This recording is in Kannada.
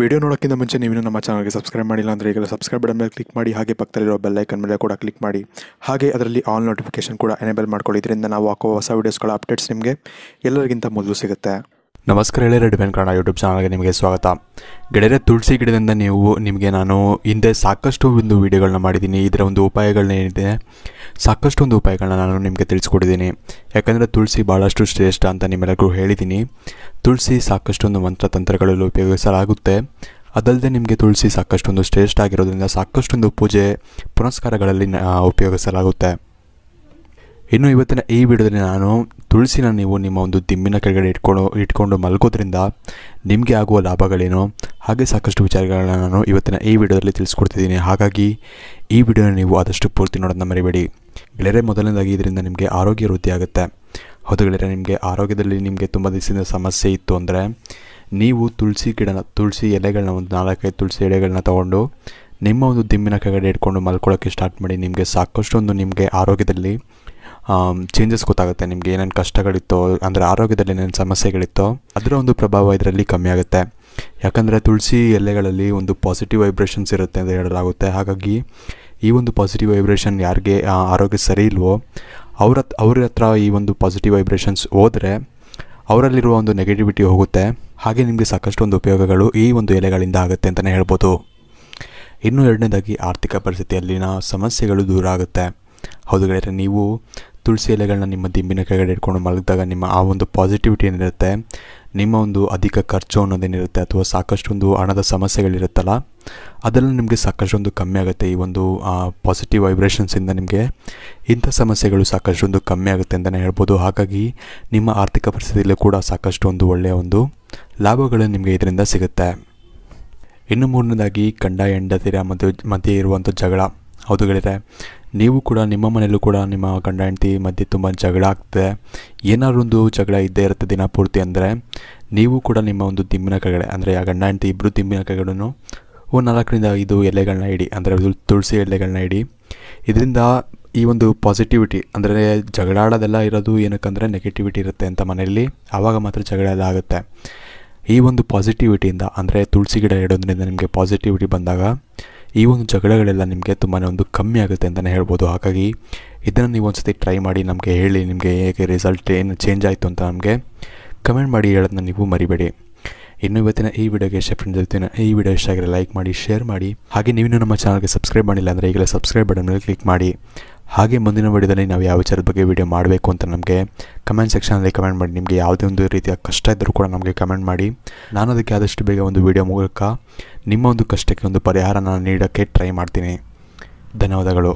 ವಿಡಿಯೋ ನೋಡೋಕ್ಕಿಂತ ಮುಂಚೆ ನೀವು ನಮ್ಮ ಚಾನಲ್ಗೆ ಸಬ್ಸ್ಕ್ರೈಬ್ ಮಾಡಿಲ್ಲ ಅಂದರೆ ಈಗ ಸಬ್ಸ್ಕ್ರೈಬ್ ಬಟನ್ ಮೇಲೆ ಕ್ಲಿಕ್ ಮಾಡಿ ಹಾಗೆ ಪಕ್ಕದಲ್ಲಿರೋ ಐಕನ್ ಮೇಲೆ ಕೂಡ ಕ್ಲಿಕ್ ಮಾಡಿ ಹಾಗೆ ಅದರಲ್ಲಿ ಆಲ್ ನೋಟಿಫಿಕೇಷನ್ ಕೂಡ ಎನೇಬಲ್ ಮಾಡ್ಕೊಳ್ಳಿ ಇದರಿಂದ ನಾವು ಹಾಕೋ ಹೊಸ ವೀಡಿಯೋಸ್ಗಳ ಅಪ್ಡೇಟ್ಸ್ ನಿಮಗೆ ಎಲ್ಲರಿಗಿಂತ ಮೊದಲು ಸಿಗುತ್ತೆ ನಮಸ್ಕಾರ ಹೇಳಿ ರೆಡ್ ಬೆನ್ ಕನ್ನಡ ಯೂಟ್ಯೂಬ್ ಚಾನಲ್ಗೆ ನಿಮಗೆ ಸ್ವಾಗತ ಗೆಳೆಯರ ತುಳಸಿ ಗಿಡದಿಂದ ನೀವು ನಿಮಗೆ ನಾನು ಹಿಂದೆ ಸಾಕಷ್ಟು ಒಂದು ವೀಡಿಯೋಗಳನ್ನ ಮಾಡಿದ್ದೀನಿ ಇದರ ಒಂದು ಏನಿದೆ ಸಾಕಷ್ಟು ಒಂದು ಉಪಾಯಗಳನ್ನ ನಾನು ನಿಮಗೆ ತಿಳಿಸ್ಕೊಟ್ಟಿದ್ದೀನಿ ಯಾಕಂದರೆ ತುಳಸಿ ಭಾಳಷ್ಟು ಶ್ರೇಷ್ಠ ಅಂತ ನಿಮ್ಮೆಲ್ಲರಿಗೂ ಹೇಳಿದ್ದೀನಿ ತುಳಸಿ ಸಾಕಷ್ಟೊಂದು ಮಂತ್ರ ತಂತ್ರಗಳಲ್ಲಿ ಉಪಯೋಗಿಸಲಾಗುತ್ತೆ ಅದಲ್ಲದೆ ನಿಮಗೆ ತುಳಸಿ ಸಾಕಷ್ಟೊಂದು ಶ್ರೇಷ್ಠ ಆಗಿರೋದ್ರಿಂದ ಸಾಕಷ್ಟೊಂದು ಪೂಜೆ ಪುನಸ್ಕಾರಗಳಲ್ಲಿ ಉಪಯೋಗಿಸಲಾಗುತ್ತೆ ಇನ್ನು ಇವತ್ತಿನ ಈ ವಿಡಿಯೋದಲ್ಲಿ ನಾನು ತುಳಸಿನ ನೀವು ನಿಮ್ಮ ಒಂದು ದಿಮ್ಮಿನ ಕೆಳಗಡೆ ಇಟ್ಕೊಂಡು ಇಟ್ಕೊಂಡು ಮಲ್ಕೋದ್ರಿಂದ ನಿಮಗೆ ಆಗುವ ಲಾಭಗಳೇನು ಹಾಗೆ ಸಾಕಷ್ಟು ವಿಚಾರಗಳನ್ನು ನಾನು ಇವತ್ತಿನ ಈ ವಿಡಿಯೋದಲ್ಲಿ ತಿಳಿಸ್ಕೊಡ್ತಿದ್ದೀನಿ ಹಾಗಾಗಿ ಈ ವಿಡಿಯೋನ ನೀವು ಆದಷ್ಟು ಪೂರ್ತಿ ನೋಡೋದನ್ನ ಮರಿಬೇಡಿ ಗೆಳೆಯರೆ ಮೊದಲನೇದಾಗಿ ಇದರಿಂದ ನಿಮಗೆ ಆರೋಗ್ಯ ವೃದ್ಧಿಯಾಗುತ್ತೆ ಹೌದು ಗೆಳೆಯರೆ ನಿಮಗೆ ಆರೋಗ್ಯದಲ್ಲಿ ನಿಮಗೆ ತುಂಬ ದಿವಸದಿಂದ ಸಮಸ್ಯೆ ಇತ್ತು ಅಂದರೆ ನೀವು ತುಳಸಿ ಗಿಡನ ತುಳಸಿ ಎಲೆಗಳನ್ನ ಒಂದು ನಾಲ್ಕೈದು ತುಳಸಿ ಎಲೆಗಳನ್ನ ತೊಗೊಂಡು ನಿಮ್ಮ ಒಂದು ದಿಮ್ಮಿನ ಕೆಳಗಡೆ ಇಟ್ಕೊಂಡು ಮಲ್ಕೊಳ್ಳೋಕ್ಕೆ ಸ್ಟಾರ್ಟ್ ಮಾಡಿ ನಿಮಗೆ ಸಾಕಷ್ಟು ಒಂದು ನಿಮಗೆ ಆರೋಗ್ಯದಲ್ಲಿ ಚೇಂಜಸ್ ಗೊತ್ತಾಗುತ್ತೆ ನಿಮಗೆ ಏನೇನು ಕಷ್ಟಗಳಿತ್ತೋ ಅಂದರೆ ಆರೋಗ್ಯದಲ್ಲಿ ಏನೇನು ಸಮಸ್ಯೆಗಳಿತ್ತೋ ಅದರ ಒಂದು ಪ್ರಭಾವ ಇದರಲ್ಲಿ ಕಮ್ಮಿ ಆಗುತ್ತೆ ಯಾಕಂದರೆ ತುಳಸಿ ಎಲೆಗಳಲ್ಲಿ ಒಂದು ಪಾಸಿಟಿವ್ ವೈಬ್ರೇಷನ್ಸ್ ಇರುತ್ತೆ ಅಂತ ಹೇಳಲಾಗುತ್ತೆ ಹಾಗಾಗಿ ಈ ಒಂದು ಪಾಸಿಟಿವ್ ವೈಬ್ರೇಷನ್ ಯಾರಿಗೆ ಆರೋಗ್ಯ ಸರಿ ಇಲ್ವೋ ಅವ್ರ ಅವ್ರ ಹತ್ರ ಈ ಒಂದು ಪಾಸಿಟಿವ್ ವೈಬ್ರೇಷನ್ಸ್ ಹೋದರೆ ಅವರಲ್ಲಿರುವ ಒಂದು ನೆಗೆಟಿವಿಟಿ ಹೋಗುತ್ತೆ ಹಾಗೆ ನಿಮಗೆ ಸಾಕಷ್ಟು ಒಂದು ಉಪಯೋಗಗಳು ಈ ಒಂದು ಎಲೆಗಳಿಂದ ಆಗುತ್ತೆ ಅಂತಲೇ ಹೇಳ್ಬೋದು ಇನ್ನೂ ಎರಡನೇದಾಗಿ ಆರ್ಥಿಕ ಪರಿಸ್ಥಿತಿಯಲ್ಲಿನ ಸಮಸ್ಯೆಗಳು ದೂರ ಆಗುತ್ತೆ ಹೌದು ಗೆಳೆಯರೆ ನೀವು ತುಳಸಿ ಎಲೆಗಳನ್ನ ನಿಮ್ಮ ದಿಂಬಿನ ಕೆಳಗಡೆ ಇಟ್ಕೊಂಡು ಮಲಗಿದಾಗ ನಿಮ್ಮ ಆ ಒಂದು ಪಾಸಿಟಿವಿಟಿ ಏನಿರುತ್ತೆ ನಿಮ್ಮ ಒಂದು ಅಧಿಕ ಖರ್ಚು ಅನ್ನೋದೇನಿರುತ್ತೆ ಅಥವಾ ಒಂದು ಹಣದ ಸಮಸ್ಯೆಗಳಿರುತ್ತಲ್ಲ ಅದೆಲ್ಲ ನಿಮಗೆ ಸಾಕಷ್ಟೊಂದು ಕಮ್ಮಿ ಆಗುತ್ತೆ ಈ ಒಂದು ಪಾಸಿಟಿವ್ ವೈಬ್ರೇಷನ್ಸಿಂದ ನಿಮಗೆ ಇಂಥ ಸಮಸ್ಯೆಗಳು ಸಾಕಷ್ಟೊಂದು ಕಮ್ಮಿ ಆಗುತ್ತೆ ಅಂತಲೇ ಹೇಳ್ಬೋದು ಹಾಗಾಗಿ ನಿಮ್ಮ ಆರ್ಥಿಕ ಪರಿಸ್ಥಿತಿಯಲ್ಲೂ ಕೂಡ ಸಾಕಷ್ಟು ಒಂದು ಒಳ್ಳೆಯ ಒಂದು ಲಾಭಗಳು ನಿಮಗೆ ಇದರಿಂದ ಸಿಗುತ್ತೆ ಇನ್ನು ಮೂರನೇದಾಗಿ ಗಂಡ ಹೆಂಡತಿರ ಮಧ್ಯ ಮಧ್ಯೆ ಇರುವಂಥ ಜಗಳ ಹೌದುಗಳಿದೆ ನೀವು ಕೂಡ ನಿಮ್ಮ ಮನೆಯಲ್ಲೂ ಕೂಡ ನಿಮ್ಮ ಗಂಡ ಹೆಂಡತಿ ಮಧ್ಯೆ ತುಂಬ ಜಗಳ ಆಗ್ತದೆ ಒಂದು ಜಗಳ ಇದ್ದೇ ಇರುತ್ತೆ ದಿನ ಪೂರ್ತಿ ಅಂದರೆ ನೀವು ಕೂಡ ನಿಮ್ಮ ಒಂದು ದಿಮ್ಮಿನ ಕೈಗಳೇ ಅಂದರೆ ಆ ಗಂಡ ಹೆಂಡತಿ ಇಬ್ಬರು ದಿಮ್ಮಿನ ಕೈಗಳನ್ನು ಒಂದು ನಾಲ್ಕರಿಂದ ಐದು ಎಲೆಗಳನ್ನ ಇಡಿ ಅಂದರೆ ತುಳಸಿ ಎಲೆಗಳನ್ನ ಇಡಿ ಇದರಿಂದ ಈ ಒಂದು ಪಾಸಿಟಿವಿಟಿ ಅಂದರೆ ಜಗಳಾಡೋದೆಲ್ಲ ಇರೋದು ಏನಕ್ಕಂದರೆ ನೆಗೆಟಿವಿಟಿ ಇರುತ್ತೆ ಅಂತ ಮನೆಯಲ್ಲಿ ಆವಾಗ ಮಾತ್ರ ಜಗಳ ಎಲ್ಲ ಆಗುತ್ತೆ ಈ ಒಂದು ಪಾಸಿಟಿವಿಟಿಯಿಂದ ಅಂದರೆ ತುಳಸಿ ಗಿಡ ಇಡೋದ್ರಿಂದ ನಿಮಗೆ ಪಾಸಿಟಿವಿಟಿ ಬಂದಾಗ ಈ ಒಂದು ಜಗಳಗಳೆಲ್ಲ ನಿಮಗೆ ತುಂಬಾ ಒಂದು ಕಮ್ಮಿ ಆಗುತ್ತೆ ಅಂತಲೇ ಹೇಳ್ಬೋದು ಹಾಗಾಗಿ ಇದನ್ನು ನೀವು ಒಂದು ಸತಿ ಟ್ರೈ ಮಾಡಿ ನಮಗೆ ಹೇಳಿ ನಿಮಗೆ ಹೇಗೆ ರಿಸಲ್ಟ್ ಏನು ಚೇಂಜ್ ಆಯಿತು ಅಂತ ನಮಗೆ ಕಮೆಂಟ್ ಮಾಡಿ ಹೇಳೋದನ್ನ ನೀವು ಮರಿಬೇಡಿ ಇನ್ನು ಇವತ್ತಿನ ಈ ವಿಡಿಯೋಗೆ ಇಷ್ಟ ಫ್ರೆಂಡ್ಸ್ ಇರ್ತೀನಿ ಈ ವಿಡಿಯೋ ಇಷ್ಟ ಆಗಿರೋ ಲೈಕ್ ಮಾಡಿ ಶೇರ್ ಮಾಡಿ ಹಾಗೆ ನೀವಿನ್ನೂ ನಮ್ಮ ಚಾನಲ್ಗೆ ಸಬ್ಸ್ಕ್ರೈಬ್ ಮಾಡಿಲ್ಲ ಅಂದರೆ ಈಗಲೇ ಸಬ್ಸ್ಕ್ರೈಬ್ ಬಟನ್ ಮೇಲೆ ಕ್ಲಿಕ್ ಮಾಡಿ ಹಾಗೆ ಮುಂದಿನ ವಿಡಿಯೋದಲ್ಲಿ ನಾವು ಯಾವ ವಿಚಾರದ ಬಗ್ಗೆ ವಿಡಿಯೋ ಮಾಡಬೇಕು ಅಂತ ನಮಗೆ ಕಮೆಂಟ್ ಸೆಕ್ಷನಲ್ಲಿ ಕಮೆಂಟ್ ಮಾಡಿ ನಿಮಗೆ ಯಾವುದೇ ಒಂದು ರೀತಿಯ ಕಷ್ಟ ಇದ್ದರೂ ಕೂಡ ನಮಗೆ ಕಮೆಂಟ್ ಮಾಡಿ ನಾನು ಅದಕ್ಕೆ ಆದಷ್ಟು ಬೇಗ ಒಂದು ವಿಡಿಯೋ ಮೂಲಕ ನಿಮ್ಮ ಒಂದು ಕಷ್ಟಕ್ಕೆ ಒಂದು ಪರಿಹಾರ ನಾನು ನೀಡೋಕ್ಕೆ ಟ್ರೈ ಮಾಡ್ತೀನಿ ಧನ್ಯವಾದಗಳು